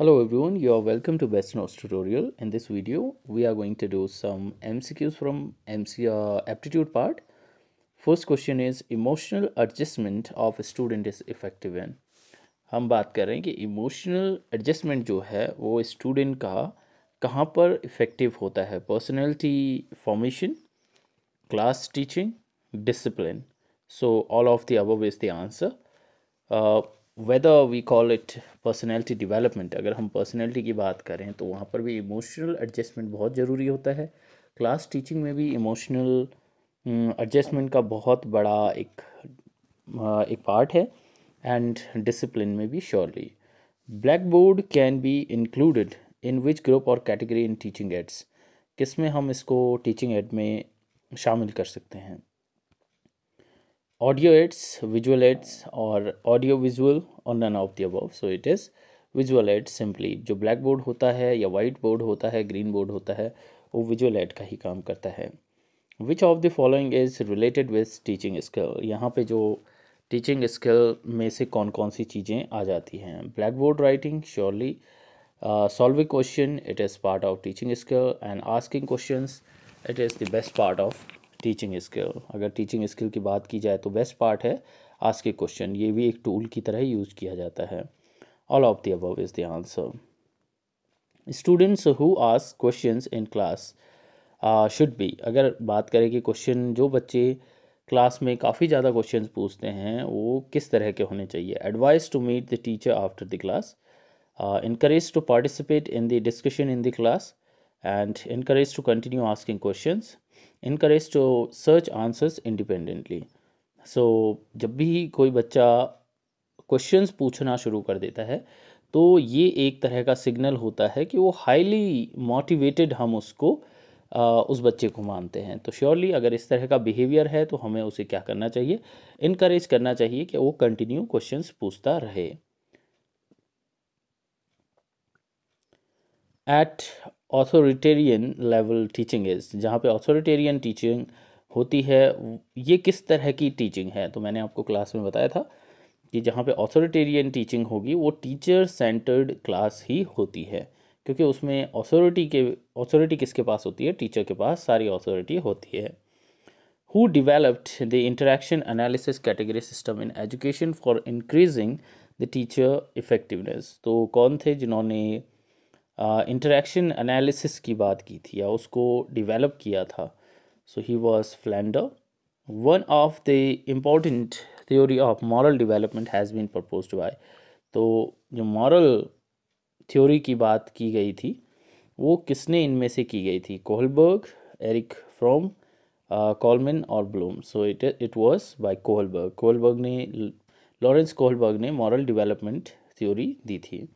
Hello everyone, you are welcome to Best Notes tutorial. In this video, we are going to do some MCQs from MCR aptitude part. First question is emotional adjustment of a student is effective in. हम बात कर रहे हैं कि emotional adjustment जो है वो student का कहाँ पर इफ़ेक्टिव होता है personality formation class teaching discipline so all of the above is the answer whether we call it personality development अगर हम पर्सनैलिटी की बात करें तो वहाँ पर भी इमोशनल एडजस्टमेंट बहुत ज़रूरी होता है क्लास टीचिंग में भी इमोशनल हम्म, एडजस्टमेंट का बहुत बड़ा एक एक पार्ट है एंड डिसिप्लिन में भी surely black board can be included in which group और कैटेगरी इन टीचिंग एड्स किस में हम इसको टीचिंग एड में शामिल कर सकते हैं ऑडियो एड्स विजुअल एड्स और audio visual on an of the above so it is visual aid simply जो ब्लैक बोर्ड होता है या वाइट बोर्ड होता है ग्रीन बोर्ड होता है वो विजुअल एड का ही काम करता है which of the following is related with teaching skill यहाँ पे जो टीचिंग स्किल में से कौन कौन सी चीज़ें आ जाती हैं black board writing surely solving question it is part of teaching skill and asking question it is the best part of teaching skill अगर टीचिंग स्किल की बात की जाए तो बेस्ट पार्ट है आज के क्वेश्चन ये भी एक टूल की तरह यूज किया जाता है all of the above is the answer students who ask questions in class should be अगर बात करें कि क्वेश्चन जो बच्चे क्लास में काफ़ी ज़्यादा क्वेश्चन पूछते हैं वो किस तरह के होने चाहिए advice to meet the teacher after the class increase to participate in the discussion in the class and increase to continue asking questions increase to search answers independently so जब भी कोई बच्चा क्वेश्चंस पूछना शुरू कर देता है तो ये एक तरह का सिग्नल होता है कि वो हाईली मोटिवेटेड हम उसको आ, उस बच्चे को मानते हैं तो श्योरली अगर इस तरह का बिहेवियर है तो हमें उसे क्या करना चाहिए इनक्रेज करना चाहिए कि वो कंटिन्यू क्वेश्चंस पूछता रहे at authoritarian level teaching is जहाँ पे ऑथोरिटेरियन टीचिंग होती है ये किस तरह की टीचिंग है तो मैंने आपको क्लास में बताया था कि जहाँ पे ऑथोरिटेरियन टीचिंग होगी वो टीचर सेंटर्ड क्लास ही होती है क्योंकि उसमें ऑथोरिटी के ऑथोरिटी किसके पास होती है टीचर के पास सारी ऑथोरिटी होती है who developed the interaction analysis category system in education for increasing the teacher effectiveness तो कौन थे जिन्होंने इंटरेक्शन एनालिसिस की बात की थी या उसको डिवेलप किया था so he was Flander one of the important theory of moral development has been propose by तो जो मॉरल थ्योरी की बात की गई थी वो किसने इनमें से की गई थी कोहलबर्ग एरिक फ्रॉम कॉलमिन और Bloom so it it was by Kohlberg Kohlberg ने लॉरेंस कोहलबर्ग ने मॉरल डिवेलपमेंट थ्योरी दी थी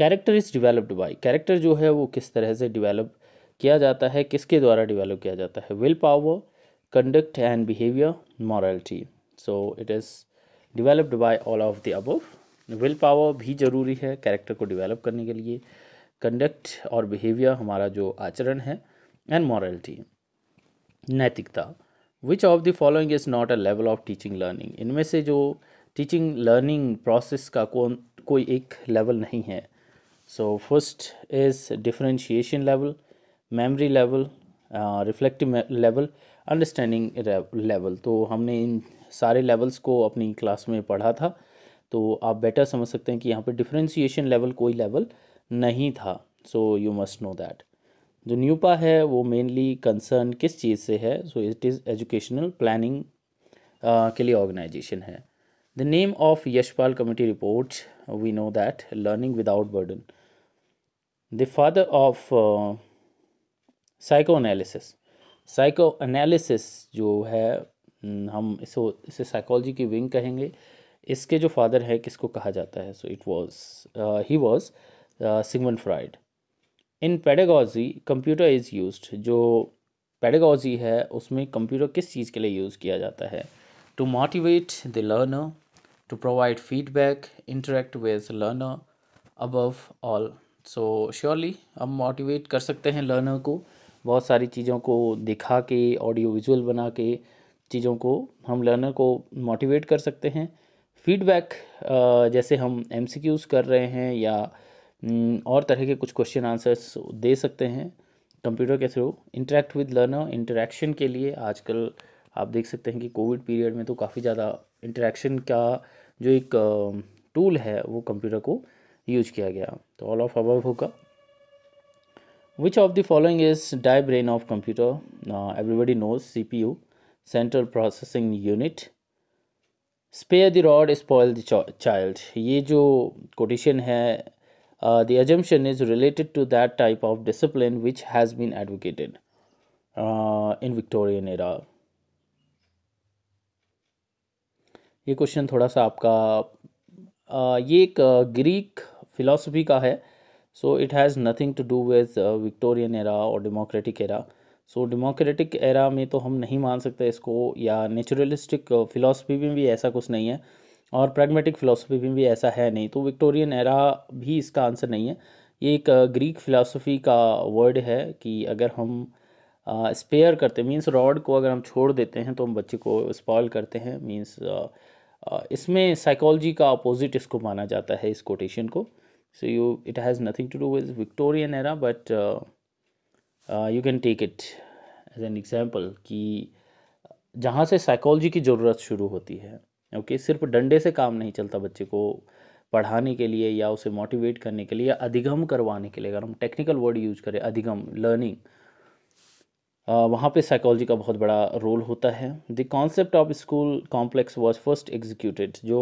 character is developed by character जो है वो किस तरह से डिवेलप किया जाता है किसके द्वारा डिवेलप किया जाता है will power conduct and behaviour morality so it is developed by all of the above will power भी ज़रूरी है कैरेक्टर को डिवेलप करने के लिए कंडक्ट और बिहेवियर हमारा जो आचरण है एंड मॉरलिटी नैतिकता which of the following is not a level of teaching learning इनमें से जो टीचिंग लर्निंग प्रोसेस का कौन कोई एक लेवल नहीं है so first is differentiation level memory level reflective level understanding level तो हमने इन सारे लेवल्स को अपनी क्लास में पढ़ा था तो आप बेटर समझ सकते हैं कि यहाँ पर डिफ्रेंशिएशन लेवल कोई लेवल नहीं था so you must know that जो न्यूपा है वो मेनली कंसर्न किस चीज़ से है so it is educational planning के लिए ऑर्गेनाइजेशन है the name of Yashpal committee report we know that learning without burden the father of psychoanalysis psycho analysis जो है हम्म, हम इसे इसे साइकोलॉजी की विंग कहेंगे इसके जो फादर है किसको कहा जाता है so it was he was Sigmund Freud in pedagogy computer is use जो पेडागॉजी है उसमें कंप्यूटर किस चीज़ के लिए यूज़ किया जाता है to motivate the learner to provide feedback interact with learner above all so surely हम मोटिवेट कर सकते हैं लर्नर को बहुत सारी चीज़ों को दिखा के ऑडियो विजुअल बना के चीज़ों को हम लर्नर को मोटिवेट कर सकते हैं फीडबैक जैसे हम एम कर रहे हैं या और तरह के कुछ क्वेश्चन आंसर्स दे सकते हैं कंप्यूटर के through interact with learner interaction के लिए आजकल आप देख सकते हैं कि कोविड पीरियड में तो काफ़ी ज़्यादा इंटरेक्शन का जो एक टूल है वो कंप्यूटर को यूज किया गया तो ऑल ऑफ अबव होगा which of the following is the brain of computer everybody knows C P U central processing unit spare the rod spoil the ये जो कोटिशन है the assumption is related to that type of discipline which has been advocated in Victorian era ये question थोड़ा सा आपका uh, ये एक Greek uh, philosophy का है so it has nothing to do with Victorian era और democratic era so democratic era में तो हम नहीं मान सकते इसको या नेचुरलिस्टिक फ़िलासफ़ी uh, में भी ऐसा कुछ नहीं है और प्रैग्मेटिक फ़िलासफ़ी में भी ऐसा है नहीं तो विक्टोरियन एरा भी इसका आंसर नहीं है ये एक ग्रीक uh, फ़िलासफ़ी का वर्ड है कि अगर हम स्पेयर uh, करते मीन्स रॉड को अगर हम छोड़ देते हैं तो हम बच्चे को स्पॉल करते हैं मीन्स इसमें साइकोलॉजी का अपोजिट इसको माना जाता है इस कोटेशन को so you it has nothing to do with Victorian era but uh, uh, you can take it as an example कि uh, जहाँ से साइकोलॉजी की ज़रूरत शुरू होती है ओके okay? सिर्फ डंडे से काम नहीं चलता बच्चे को पढ़ाने के लिए या उसे मोटिवेट करने के लिए या अधिगम करवाने के लिए अगर हम टेक्निकल वर्ड यूज करें अधिगम लर्निंग uh, वहाँ पे साइकोलॉजी का बहुत बड़ा रोल होता है the concept of school complex was first executed जो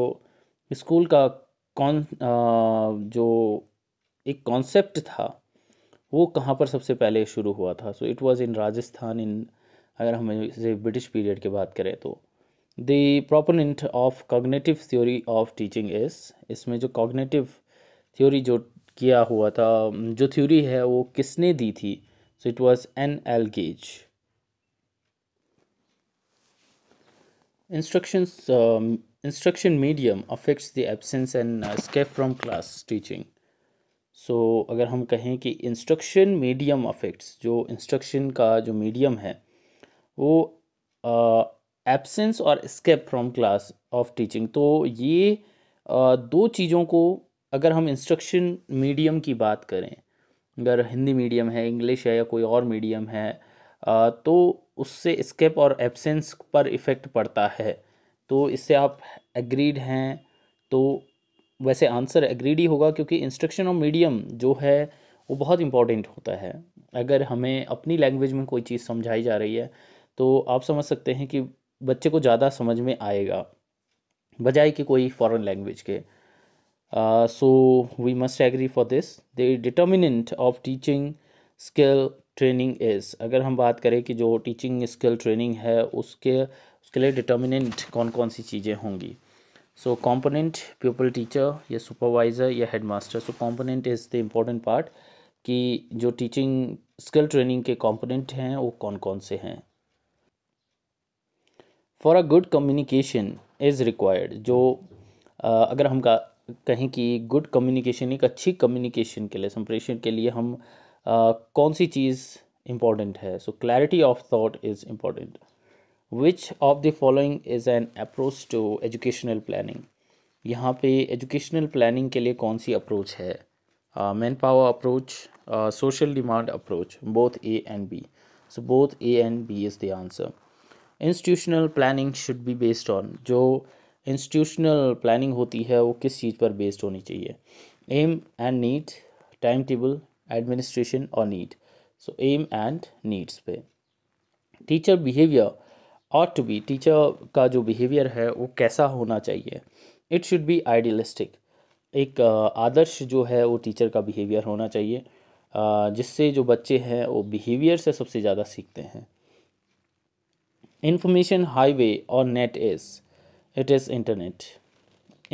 स्कूल का कौन जो एक कॉन्सेप्ट था वो कहाँ पर सबसे पहले शुरू हुआ था so it was in Rajasthan in अगर हम इसे ब्रिटिश पीरियड की बात करें तो the proponent of cognitive theory of teaching is इसमें जो कॉग्नेटिव थ्योरी जो किया हुआ था जो थ्योरी है वो किसने दी थी so it was N L Gage Instructions um, instruction medium affects the absence and uh, escape from class teaching. So so, अगर हम कहें कि इंस्ट्रक्शन मीडियम अफेक्ट्स जो इंस्ट्रक्शन का जो मीडियम है वो एब्सेंस uh, और escape from class of teaching तो ये uh, दो चीज़ों को अगर हम इंस्ट्रक्शन मीडियम की बात करें अगर हिंदी मीडियम है इंग्लिश है या कोई और मीडियम है तो उससे स्केप और एब्सेंस पर इफ़ेक्ट पड़ता है तो इससे आप एग्रीड हैं तो वैसे आंसर एग्रीड ही होगा क्योंकि इंस्ट्रक्शन ऑफ मीडियम जो है वो बहुत इम्पॉर्टेंट होता है अगर हमें अपनी लैंग्वेज में कोई चीज़ समझाई जा रही है तो आप समझ सकते हैं कि बच्चे को ज़्यादा समझ में आएगा बजाय कि कोई फॉरेन लैंग्वेज के so we must agree for this the determinant of teaching skill training is अगर हम बात करें कि जो टीचिंग स्किल ट्रेनिंग है उसके उसके लिए डिटर्मिनेंट कौन कौन सी चीज़ें होंगी सो कॉम्पोनेंट प्यूपल टीचर या सुपरवाइज़र या head master so component is the important part कि जो टीचिंग स्किल ट्रेनिंग के कॉम्पोनेंट हैं वो कौन कौन से हैं for a good communication is required जो अगर हम का कहें कि गुड कम्युनिकेशन एक अच्छी कम्युनिकेशन के लिए संप्रेषण के लिए हम कौन सी चीज़ इम्पॉर्टेंट है so clarity of thought is important which of the following is an approach to educational planning यहाँ पे एजुकेशनल प्लानिंग के लिए कौन सी अप्रोच है man power approach social demand approach both A and B so both A and B is the answer institutional planning should be based on जो institutional planning होती है वो किस चीज़ पर बेस्ड होनी चाहिए M and need time table administration और need so M and needs पे teacher behaviour ought to be teacher का जो बिहेवियर है वो कैसा होना चाहिए इट शुड बी आइडियलिस्टिक एक uh, आदर्श जो है वो टीचर का बिहेवियर होना चाहिए uh, जिससे जो बच्चे हैं वो बिहेवियर से सबसे ज़्यादा सीखते हैं इंफॉर्मेशन और net is it is internet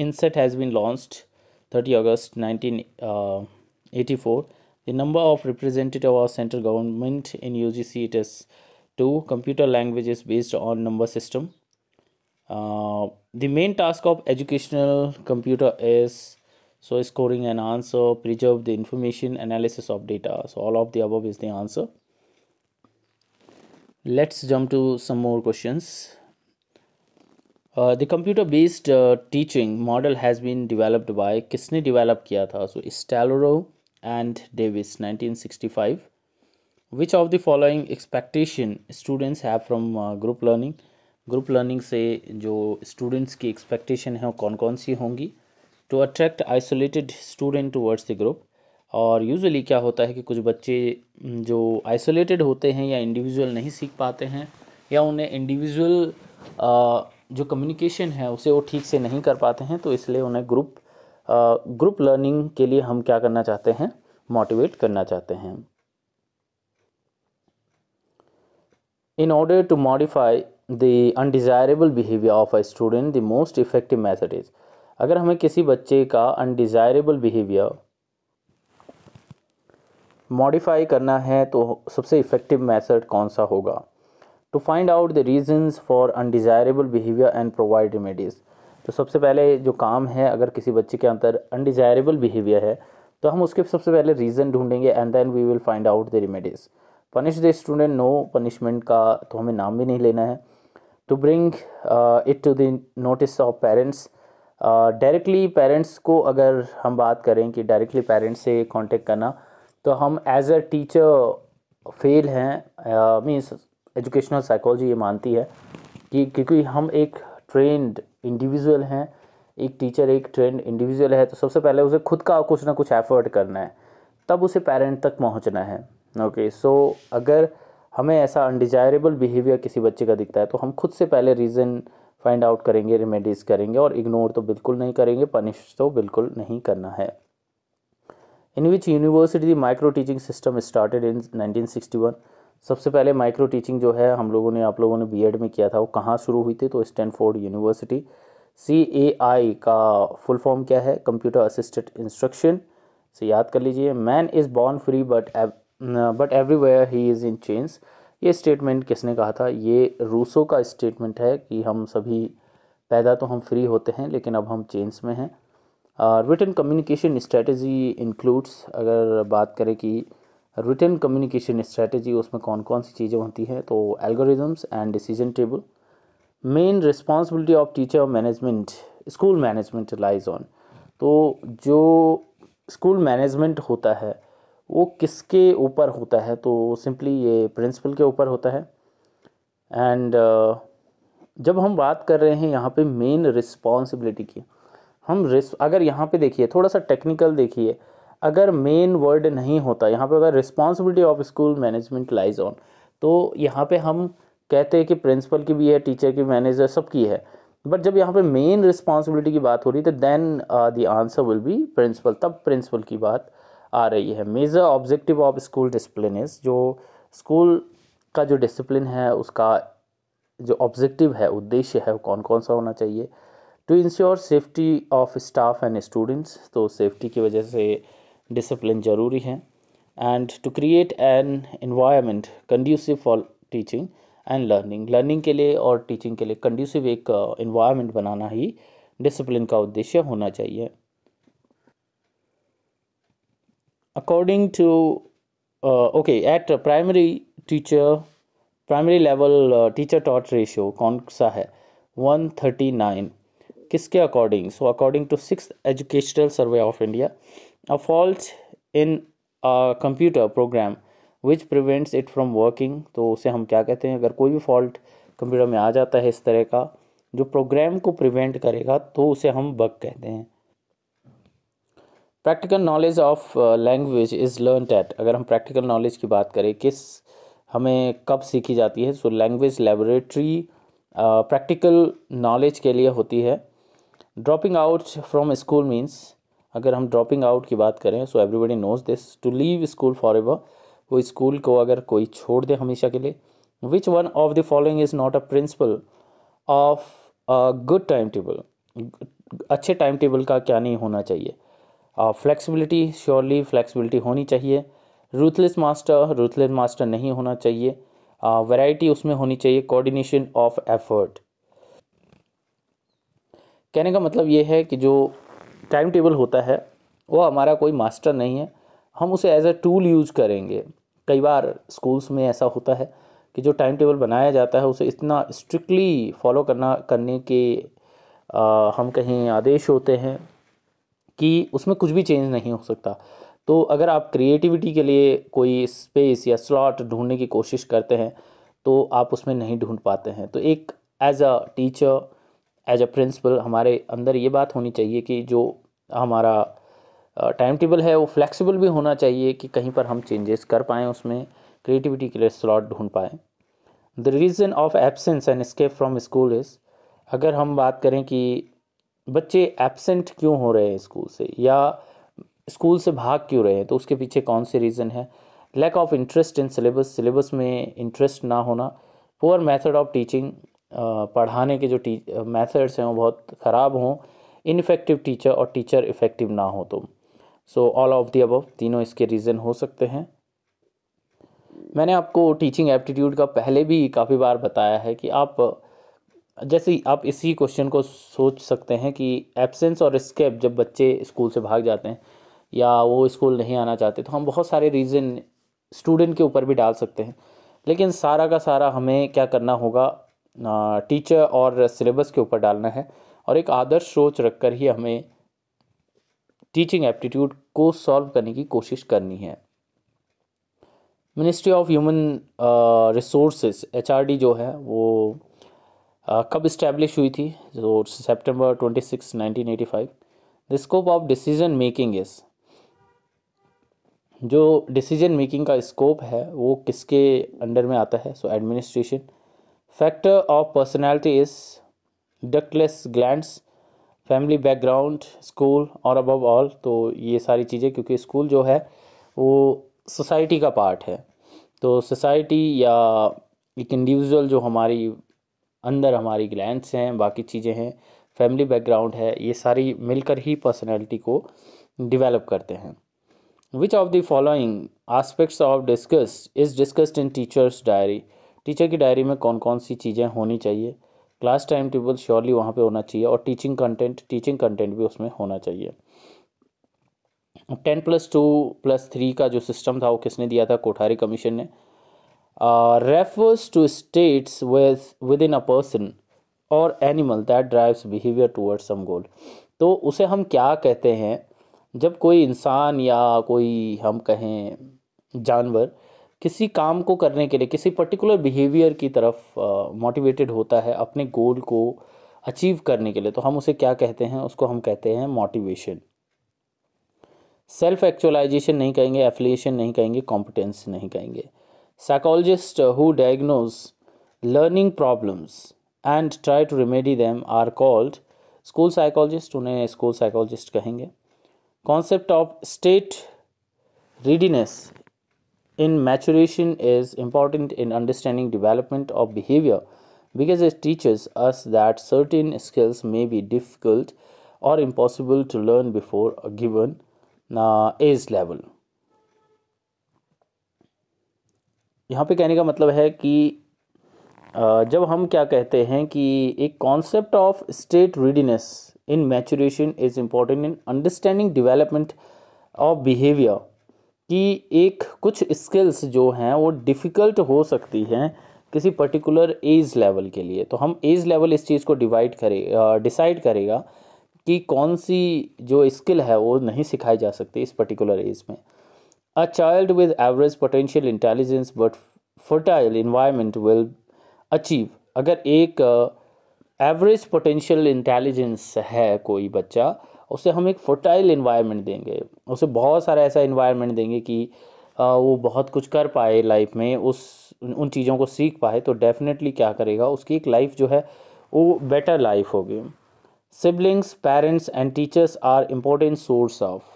INSAT has been launch thirty August nineteen eighty four The number of representative of central government in UGC it is 2. Computer languages based on number system. Uh, the main task of educational computer is so scoring an answer, preserve the information, analysis of data. So all of the above is the answer. Let's jump to some more questions. Uh, the computer based uh, teaching model has been developed by किसने developed किया था so Stalero. and Davis 1965 which of the following expectation students have from uh, group learning group learning से जो students की expectation है वो कौन कौन सी होंगी to attract isolated student towards the group और यूजुअली क्या होता है कि कुछ बच्चे जो आइसोलेटेड होते हैं या इंडिविजुअल नहीं सीख पाते हैं या उन्हें इंडिविजुअल uh, जो कम्युनिकेशन है उसे वो ठीक से नहीं कर पाते हैं तो इसलिए उन्हें ग्रुप ग्रुप लर्निंग के लिए हम क्या करना चाहते हैं मोटिवेट करना चाहते हैं in order to modify the undesirable behaviour of a student the most effective method is अगर हमें किसी बच्चे का अनडिज़ायरेबल बिहेवियर मॉडिफाई करना है तो सबसे इफ़ेक्टिव मैथड कौन सा होगा to find out the reasons for undesirable behaviour and provide remedies तो सबसे पहले जो काम है अगर किसी बच्चे के अंदर अनडिज़ायरेबल बिहेवियर है तो हम उसके सबसे पहले रीज़न ढूंढेंगे and then we will find out the remedies punish the student no punishment का तो हमें नाम भी नहीं लेना है to bring it to the notice of parents directly parents को अगर हम बात करें कि डायरेक्टली पेरेंट्स से कॉन्टेक्ट करना तो हम एज अ टीचर फेल हैं मीन्स एजुकेशनल साइकोलॉजी ये मानती है कि क्योंकि हम एक ट्रेंड इंडिविजुअल हैं एक टीचर एक ट्रेंड इंडिविजुअल है तो सबसे पहले उसे खुद का कुछ ना कुछ एफर्ट करना है तब उसे पेरेंट तक पहुंचना है ओके सो so, अगर हमें ऐसा अनडिजायरेबल बिहेवियर किसी बच्चे का दिखता है तो हम खुद से पहले रीज़न फाइंड आउट करेंगे रेमेडीज़ करेंगे और इग्नोर तो बिल्कुल नहीं करेंगे पनिश तो बिल्कुल नहीं करना है in university micro teaching system started in nineteen sixty one सबसे पहले माइक्रो टीचिंग जो है हम लोगों ने आप लोगों ने बीएड में किया था वो कहाँ शुरू हुई थी तो स्टैनफोर्ड यूनिवर्सिटी सी ए आई का फुल फॉर्म क्या है कंप्यूटर असिस्टेड इंस्ट्रक्शन से याद कर लीजिए man is born free but but everywhere he is in chain ये स्टेटमेंट किसने कहा था ये रूसो का स्टेटमेंट है कि हम सभी पैदा तो हम फ्री होते हैं लेकिन अब हम चेंज में हैं रिटर्न कम्युनिकेशन स्ट्रेटजी इंक्लूड्स अगर बात करें कि रिटर्न कम्युनिकेशन स्ट्रेटजी उसमें कौन कौन सी चीज़ें होती हैं तो algorithms and decision table main responsibility of teacher management school management lies on तो जो स्कूल मैनेजमेंट होता है वो किसके ऊपर होता है तो सिंपली ये प्रिंसिपल के ऊपर होता है एंड uh, जब हम बात कर रहे हैं यहाँ पे मेन रिस्पॉन्सिबिलिटी की हम रिस अगर यहाँ पे देखिए थोड़ा सा टेक्निकल देखिए अगर मेन वर्ड नहीं होता यहाँ पे अगर responsibility of school management lies on तो यहाँ पे हम कहते हैं कि प्रिंसिपल की भी है टीचर की मैनेजर सब की है बट जब यहाँ पे मेन रिस्पॉन्सिबिलिटी की बात हो रही है तो then the answer will be principal तब प्रिंसिपल की बात आ रही है major objective of school discipline is जो स्कूल का जो डिसिप्लिन है उसका जो ऑब्जेक्टिव है उद्देश्य है वो कौन कौन सा होना चाहिए to ensure safety of staff and students तो सेफ्टी की वजह से discipline जरूरी है and to create an environment conducive for teaching and learning learning के लिए और टीचिंग के लिए कंड्यूसिव एक इन्वायरमेंट uh, बनाना ही डिसिप्लिन का उद्देश्य होना चाहिए according to uh, okay at primary teacher primary level uh, teacher taught ratio कौन सा है 139 किसके according so according to sixth educational survey of india a fault in a computer program which prevents it from working तो उसे हम क्या कहते हैं अगर कोई भी फॉल्ट कंप्यूटर में आ जाता है इस तरह का जो प्रोग्राम को प्रिवेंट करेगा तो उसे हम बग कहते हैं practical knowledge of language is learn at अगर हम प्रैक्टिकल नॉलेज की बात करें किस हमें कब सीखी जाती है so language laboratory practical knowledge के लिए होती है dropping out from school means अगर हम ड्रॉपिंग आउट की बात करें so everybody knows this to leave school for ever वो स्कूल को अगर कोई छोड़ दे हमेशा के लिए which one of the following is not a principal of a good time table अच्छे टाइम टेबल का क्या नहीं होना चाहिए फ्लैक्सीबिलिटी श्योरली फ्लैक्सीबिलिटी होनी चाहिए रूथलेस मास्टर रूथलेस मास्टर नहीं होना चाहिए वैरायटी uh, उसमें होनी चाहिए कोऑर्डिनेशन ऑफ एफर्ट कहने का मतलब ये है कि जो टाइम टेबल होता है वो हमारा कोई मास्टर नहीं है हम उसे एज अ टूल यूज करेंगे कई बार स्कूल्स में ऐसा होता है कि जो टाइम टेबल बनाया जाता है उसे इतना स्ट्रिक्टली फॉलो करना करने के आ, हम कहीं आदेश होते हैं कि उसमें कुछ भी चेंज नहीं हो सकता तो अगर आप क्रिएटिविटी के लिए कोई स्पेस या स्लॉट ढूंढने की कोशिश करते हैं तो आप उसमें नहीं ढूंढ पाते हैं तो एक as a teacher as a principal हमारे अंदर ये बात होनी चाहिए कि जो हमारा टाइम टेबल है वो फ्लेक्सिबल भी होना चाहिए कि कहीं पर हम चेंजेस कर पाएँ उसमें क्रिएटिविटी के लिए स्लॉट ढूंढ पाएँ the reason of absence and escape from school is अगर हम बात करें कि बच्चे एबसेंट क्यों हो रहे हैं स्कूल से या स्कूल से भाग क्यों रहे हैं तो उसके पीछे कौन से रीज़न है lack of interest in syllabus syllabus में इंटरेस्ट ना होना पुअर मेथड ऑफ टीचिंग पढ़ाने के जो टी मैथड्स हैं वो बहुत ख़राब हों इनफेक्टिव टीचर और टीचर इफेक्टिव ना हो तो so all of the above तीनों इसके रीज़न हो सकते हैं मैंने आपको टीचिंग एप्टीट्यूड का पहले भी काफ़ी बार बताया है कि आप जैसे आप इसी क्वेश्चन को सोच सकते हैं कि एब्सेंस और स्केप जब बच्चे स्कूल से भाग जाते हैं या वो स्कूल नहीं आना चाहते तो हम बहुत सारे रीज़न स्टूडेंट के ऊपर भी डाल सकते हैं लेकिन सारा का सारा हमें क्या करना होगा टीचर और सिलेबस के ऊपर डालना है और एक आदर्श सोच रखकर ही हमें टीचिंग एप्टीट्यूड को सॉल्व करने की कोशिश करनी है ministry of human resources D जो है वो uh, कब इस्टेब्लिश हुई थी September twenty six nineteen eighty five the scope of decision making इस जो डिसीजन मेकिंग का स्कोप है वो किसके अंडर में आता है so administration factor of personality is ductless glands family background school और अबव ऑल तो ये सारी चीज़ें क्योंकि स्कूल जो है वो सोसाइटी का पार्ट है तो सोसाइटी या एक इंडिविजुअल जो हमारी अंदर हमारी ग्लैंड्स हैं बाकी चीज़ें हैं फैमिली बैकग्राउंड है ये सारी मिलकर ही पर्सनैलिटी को डिवेलप करते हैं which of the following aspects of discuss is discussed in teachers diary teacher की डायरी में कौन कौन सी चीज़ें होनी चाहिए क्लास टाइम टेबल श्योरली वहाँ पे होना चाहिए और टीचिंग कंटेंट टीचिंग कंटेंट भी उसमें होना चाहिए ten plus two plus three का जो सिस्टम था वो किसने दिया था कोठारी कमीशन ने refers to states within a person और animal that drives behaviour towards some goal तो उसे हम क्या कहते हैं जब कोई इंसान या कोई हम कहें जानवर किसी काम को करने के लिए किसी पर्टिकुलर बिहेवियर की तरफ मोटिवेटेड होता है अपने गोल को अचीव करने के लिए तो हम उसे क्या कहते हैं उसको हम कहते हैं मोटिवेशन सेल्फ एक्चुअलाइजेशन नहीं कहेंगे एफिलिएशन नहीं कहेंगे कॉम्पिटेंस नहीं कहेंगे psychologist who diagnose learning problems and try to remedy them are called school psychologist उन्हें स्कूल साइकोलॉजिस्ट कहेंगे concept of state readiness in maturation is important in understanding development of behavior because it teaches us that certain skills may be difficult or impossible to learn before a given uh, age level यहाँ पे कहने का मतलब है कि uh, जब हम क्या कहते हैं कि एक concept of state readiness in maturation is important in understanding development of behaviour कि एक कुछ स्किल्स जो हैं वो डिफ़िकल्ट हो सकती हैं किसी पर्टिकुलर एज लेवल के लिए तो हम एज लेवल इस चीज़ को डिवाइड करे डिसाइड करेगा कि कौन सी जो स्किल है वो नहीं सिखाई जा सकती इस पर्टिकुलर एज में a child with average potential intelligence but fertile environment will achieve अगर एक एवरेज पोटेंशियल इंटेलिजेंस है कोई बच्चा उसे हम एक फर्टाइल इन्वायरमेंट देंगे उसे बहुत सारा ऐसा इन्वायरमेंट देंगे कि वो बहुत कुछ कर पाए लाइफ में उस उन चीज़ों को सीख पाए तो डेफिनेटली क्या करेगा उसकी एक लाइफ जो है वो बेटर लाइफ होगी siblings parents and teachers are important source of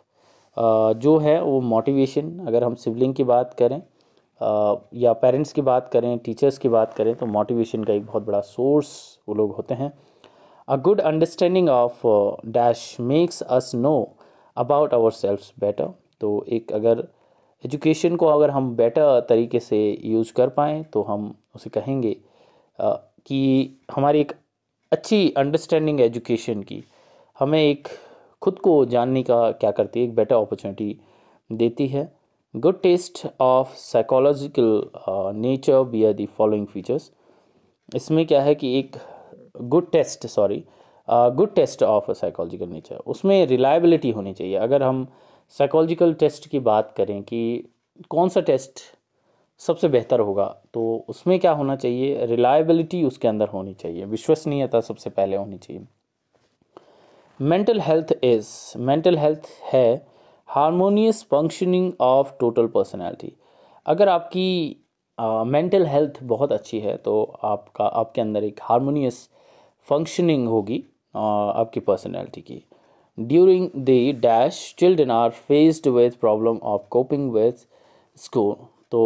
जो है वो मोटिवेशन अगर हम सिबलिंग की बात करें या पेरेंट्स की बात करें टीचर्स की बात करें तो मोटिवेशन का एक बहुत बड़ा सोर्स वो लोग होते हैं a good understanding of uh, dash makes us know about ourselves better तो एक अगर एजुकेशन को अगर हम बेटर तरीके से यूज़ कर पाएँ तो हम उसे कहेंगे कि हमारी एक अच्छी अंडरस्टैंडिंग एजुकेशन की हमें एक खुद को जानने का क्या करती है एक बेटर अपॉर्चुनिटी देती है good test of psychological nature B are the following features इसमें क्या है कि एक good test sorry good test of psychological nature उसमें रिलायबिलिटी होनी चाहिए अगर हम साइकोलॉजिकल टेस्ट की बात करें कि कौन सा टेस्ट सबसे बेहतर होगा तो उसमें क्या होना चाहिए रिलायबिलिटी उसके अंदर होनी चाहिए विश्वसनीयता सबसे पहले होनी चाहिए mental health is mental health है harmonious functioning of total personality अगर आपकी मेंटल uh, हेल्थ बहुत अच्छी है तो आपका आपके अंदर एक हारमोनियस फंक्शनिंग होगी आपकी पर्सनैलिटी की during the dash children are faced with problem of coping with school तो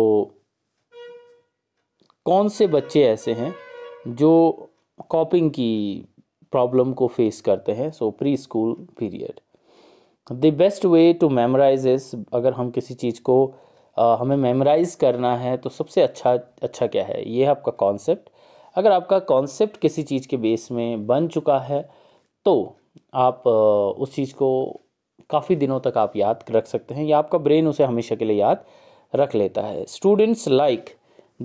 कौन से बच्चे ऐसे हैं जो कॉपिंग की प्रॉब्लम को फेस करते हैं so pre school period the best way to memorise इस अगर हम किसी चीज़ को आ, हमें मेमोराइज करना है तो सबसे अच्छा अच्छा क्या है ये है आपका कॉन्सेप्ट अगर आपका कॉन्सेप्ट किसी चीज़ के बेस में बन चुका है तो आप उस चीज़ को काफ़ी दिनों तक आप याद रख सकते हैं या आपका ब्रेन उसे हमेशा के लिए याद रख लेता है students like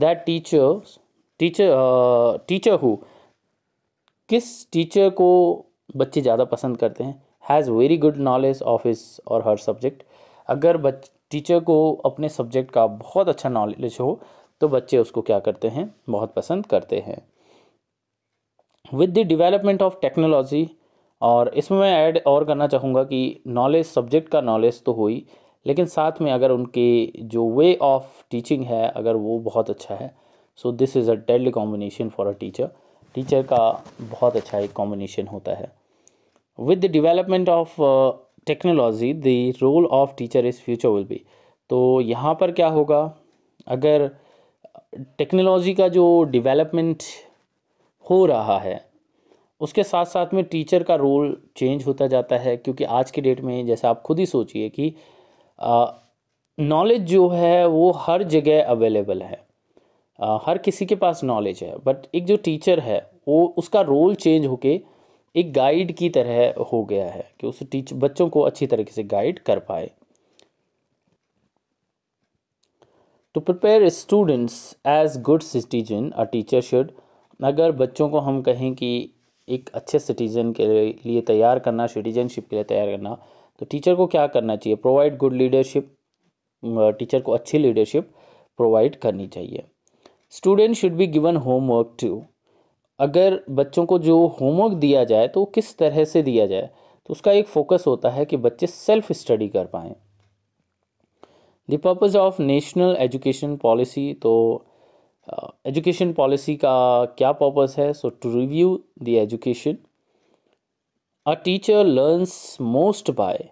that teachers teacher teacher who किस टीचर को बच्चे ज़्यादा पसंद करते हैं has very good knowledge of इस और हर सब्जेक्ट अगर बच टीचर को अपने सब्जेक्ट का बहुत अच्छा नॉलेज हो तो बच्चे उसको क्या करते हैं बहुत पसंद करते हैं with the development of technology और इसमें मैं ऐड और करना चाहूँगा कि नॉलेज सब्जेक्ट का नॉलेज तो हुई लेकिन साथ में अगर उनके जो वे ऑफ टीचिंग है अगर वो बहुत अच्छा है so this is a deadly combination for a teacher teacher का बहुत अच्छा एक कॉम्बिनेशन होता है with the development of technology the role of teacher is future will be तो यहाँ पर क्या होगा अगर टेक्नोलॉजी का जो डेवलपमेंट हो रहा है उसके साथ साथ में टीचर का रोल चेंज होता जाता है क्योंकि आज के डेट में जैसा आप खुद ही सोचिए कि नॉलेज जो है वो हर जगह अवेलेबल है आ, हर किसी के पास नॉलेज है बट एक जो टीचर है वो उसका रोल चेंज होके एक गाइड की तरह हो गया है कि उस टीच बच्चों को अच्छी तरीके से गाइड कर पाए to prepare students as good citizen a teacher should अगर बच्चों को हम कहें कि एक अच्छे सिटीजन के लिए तैयार करना सिटीजनशिप के लिए तैयार करना तो टीचर को क्या करना चाहिए प्रोवाइड गुड लीडरशिप टीचर को अच्छी लीडरशिप प्रोवाइड करनी चाहिए student should be given homework to अगर बच्चों को जो होमवर्क दिया जाए तो किस तरह से दिया जाए तो उसका एक फोकस होता है कि बच्चे सेल्फ स्टडी कर पाएँ the purpose of national education policy तो एजुकेशन uh, पॉलिसी का क्या पर्पस है so to review the education a teacher learns most by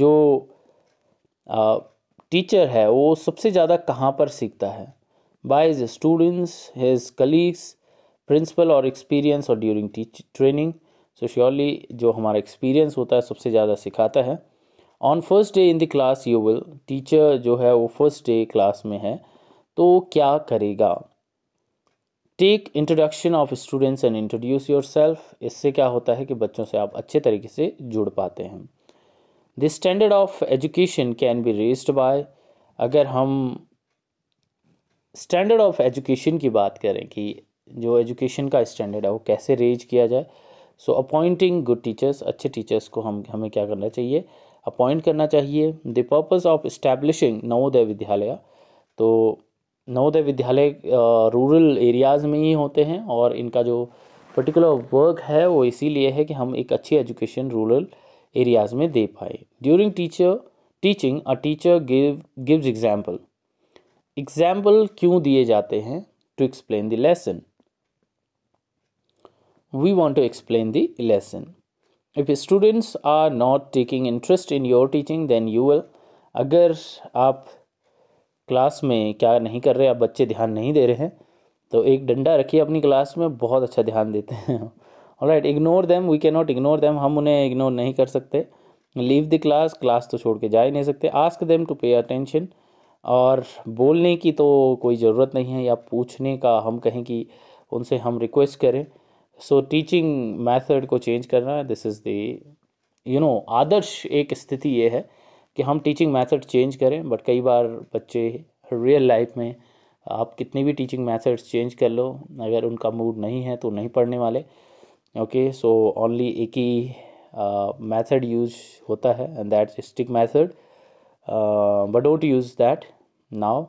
जो टीचर uh, है वो सबसे ज़्यादा कहाँ पर सीखता है by his students his colleagues principal और एक्सपीरियंस और during teach training so surely जो हमारा एक्सपीरियंस होता है सबसे ज़्यादा सिखाता है on first day in the class you will teacher जो है वो फर्स्ट डे क्लास में है तो क्या करेगा take introduction of students and introduce yourself इससे क्या होता है कि बच्चों से आप अच्छे तरीके से जुड़ पाते हैं the standard of education can be raised by अगर हम स्टैंडर्ड ऑफ एजुकेशन की बात करें कि जो एजुकेशन का स्टैंडर्ड है वो कैसे रेज किया जाए सो अपॉइंटिंग गुड टीचर्स अच्छे टीचर्स को हम हमें क्या करना चाहिए अपॉइंट करना चाहिए the purpose of establishing Navodaya Vidyalaya तो नवोदय विद्यालय रूरल एरियाज़ में ही होते हैं और इनका जो पर्टिकुलर वर्क है वो इसीलिए है कि हम एक अच्छी एजुकेशन रूरल एरियाज़ में दे पाए during teacher teaching a teacher give gives example example क्यों दिए जाते हैं to explain the lesson we want to explain the lesson if students are not taking interest in your teaching then you will अगर आप class में क्या नहीं कर रहे आप बच्चे ध्यान नहीं दे रहे हैं तो एक डंडा रखिए अपनी क्लास में बहुत अच्छा ध्यान देते हैं और right ignore them we can not ignore them हम उन्हें इग्नोर नहीं कर सकते लीव द क्लास क्लास तो छोड़ के जा ही नहीं सकते ask them to pay attention और बोलने की तो कोई ज़रूरत नहीं है या पूछने का हम कहें कि उनसे हम रिक्वेस्ट करें सो टीचिंग मेथड को चेंज करना this is the you know आदर्श एक स्थिति ये है कि हम टीचिंग मेथड चेंज करें बट कई बार बच्चे रियल लाइफ में आप कितनी भी टीचिंग मेथड्स चेंज कर लो अगर उनका मूड नहीं है तो नहीं पढ़ने वाले ओके सो ओनली एक ही मेथड uh, यूज होता है and that stick method but don't use that now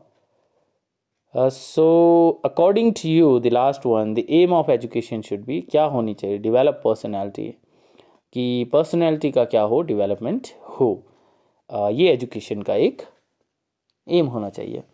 so according to you the last one the aim of education should भी क्या होनी चाहिए डिवेलप पर्सनैलिटी कि पर्सनैलिटी का क्या हो डिवेलपमेंट हो uh, ये एजुकेशन का एक एम होना चाहिए